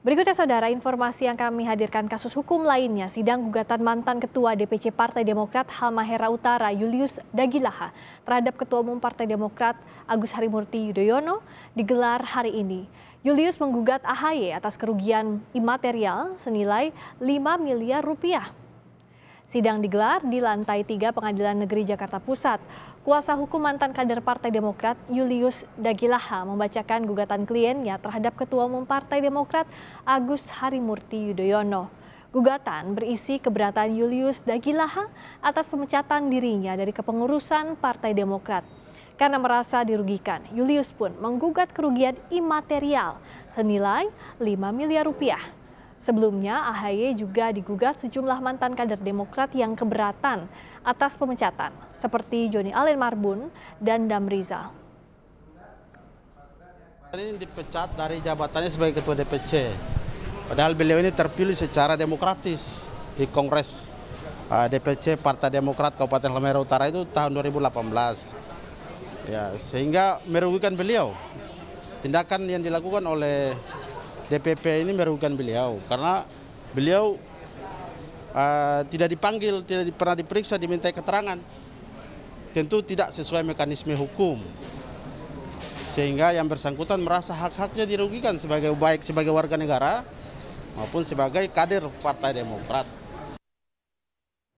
Berikutnya saudara informasi yang kami hadirkan kasus hukum lainnya sidang gugatan mantan ketua DPC Partai Demokrat Halmahera Utara Julius Dagilaha terhadap ketua umum Partai Demokrat Agus Harimurti Yudhoyono digelar hari ini. Julius menggugat AHY atas kerugian imaterial senilai 5 miliar rupiah Sidang digelar di lantai 3 Pengadilan Negeri Jakarta Pusat. Kuasa hukum mantan kader Partai Demokrat Julius Dagilaha membacakan gugatan kliennya terhadap Ketua Umum Partai Demokrat Agus Harimurti Yudhoyono. Gugatan berisi keberatan Julius Dagilaha atas pemecatan dirinya dari kepengurusan Partai Demokrat. Karena merasa dirugikan, Julius pun menggugat kerugian imaterial senilai 5 miliar rupiah Sebelumnya, AHY juga digugat sejumlah mantan kader Demokrat yang keberatan atas pemecatan, seperti Joni Allen Marbun dan Dam Ini dipecat dari jabatannya sebagai Ketua DPC. Padahal beliau ini terpilih secara demokratis di Kongres eh, DPC Partai Demokrat Kabupaten Halmahera Utara itu tahun 2018. Ya, sehingga merugikan beliau. Tindakan yang dilakukan oleh DPP ini merugikan beliau karena beliau uh, tidak dipanggil, tidak pernah diperiksa, diminta keterangan. Tentu tidak sesuai mekanisme hukum. Sehingga yang bersangkutan merasa hak-haknya dirugikan sebagai baik sebagai warga negara maupun sebagai kader Partai Demokrat.